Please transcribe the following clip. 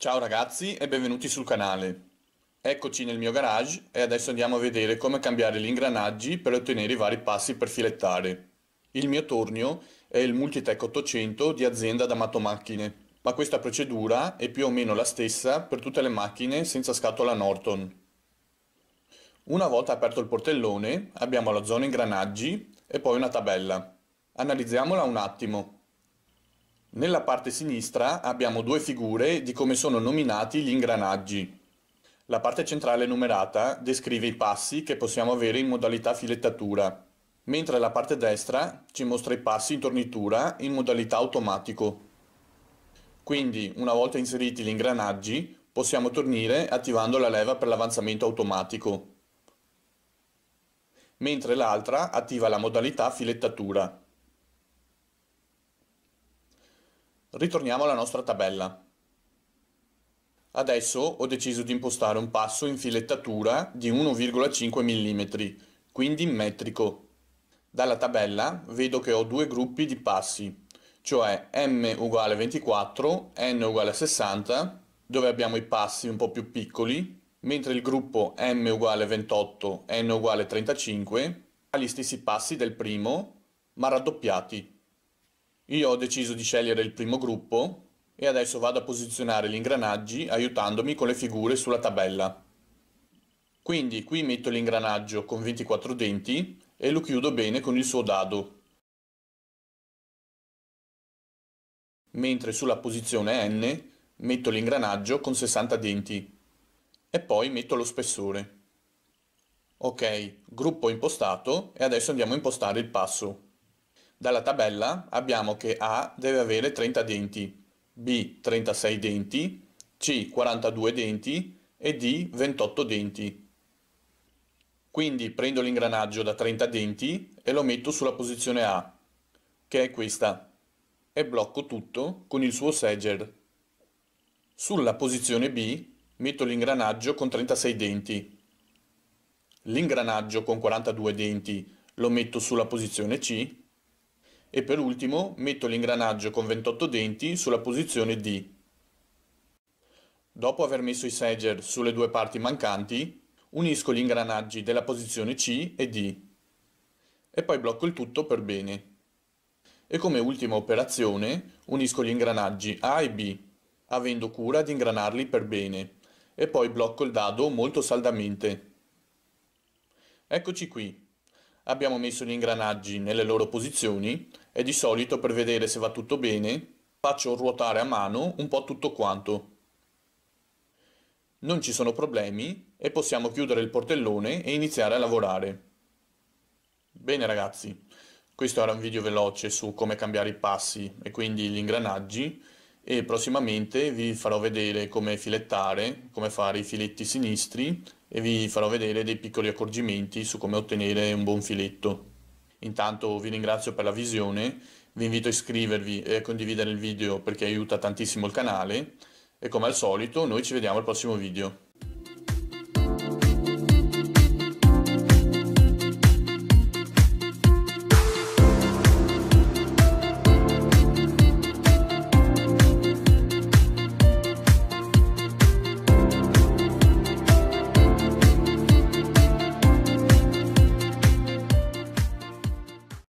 Ciao ragazzi e benvenuti sul canale. Eccoci nel mio garage e adesso andiamo a vedere come cambiare gli ingranaggi per ottenere i vari passi per filettare. Il mio tornio è il Multitech 800 di azienda D'Amato Macchine, ma questa procedura è più o meno la stessa per tutte le macchine senza scatola Norton. Una volta aperto il portellone abbiamo la zona ingranaggi e poi una tabella. Analizziamola un attimo. Nella parte sinistra abbiamo due figure di come sono nominati gli ingranaggi. La parte centrale numerata descrive i passi che possiamo avere in modalità filettatura, mentre la parte destra ci mostra i passi in tornitura in modalità automatico. Quindi, una volta inseriti gli ingranaggi, possiamo tornire attivando la leva per l'avanzamento automatico, mentre l'altra attiva la modalità filettatura. Ritorniamo alla nostra tabella. Adesso ho deciso di impostare un passo in filettatura di 1,5 mm, quindi in metrico. Dalla tabella vedo che ho due gruppi di passi, cioè m uguale 24, n uguale 60, dove abbiamo i passi un po' più piccoli, mentre il gruppo m uguale 28, n uguale 35 ha gli stessi passi del primo, ma raddoppiati. Io ho deciso di scegliere il primo gruppo e adesso vado a posizionare gli ingranaggi aiutandomi con le figure sulla tabella. Quindi qui metto l'ingranaggio con 24 denti e lo chiudo bene con il suo dado. Mentre sulla posizione N metto l'ingranaggio con 60 denti e poi metto lo spessore. Ok, gruppo impostato e adesso andiamo a impostare il passo. Dalla tabella abbiamo che A deve avere 30 denti, B 36 denti, C 42 denti e D 28 denti. Quindi prendo l'ingranaggio da 30 denti e lo metto sulla posizione A, che è questa, e blocco tutto con il suo sedger. Sulla posizione B metto l'ingranaggio con 36 denti. L'ingranaggio con 42 denti lo metto sulla posizione C e per ultimo metto l'ingranaggio con 28 denti sulla posizione D. Dopo aver messo i segger sulle due parti mancanti, unisco gli ingranaggi della posizione C e D e poi blocco il tutto per bene. E come ultima operazione unisco gli ingranaggi A e B, avendo cura di ingranarli per bene, e poi blocco il dado molto saldamente. Eccoci qui, abbiamo messo gli ingranaggi nelle loro posizioni e di solito per vedere se va tutto bene faccio ruotare a mano un po' tutto quanto. Non ci sono problemi e possiamo chiudere il portellone e iniziare a lavorare. Bene ragazzi, questo era un video veloce su come cambiare i passi e quindi gli ingranaggi e prossimamente vi farò vedere come filettare, come fare i filetti sinistri e vi farò vedere dei piccoli accorgimenti su come ottenere un buon filetto. Intanto vi ringrazio per la visione, vi invito a iscrivervi e a condividere il video perché aiuta tantissimo il canale e come al solito noi ci vediamo al prossimo video.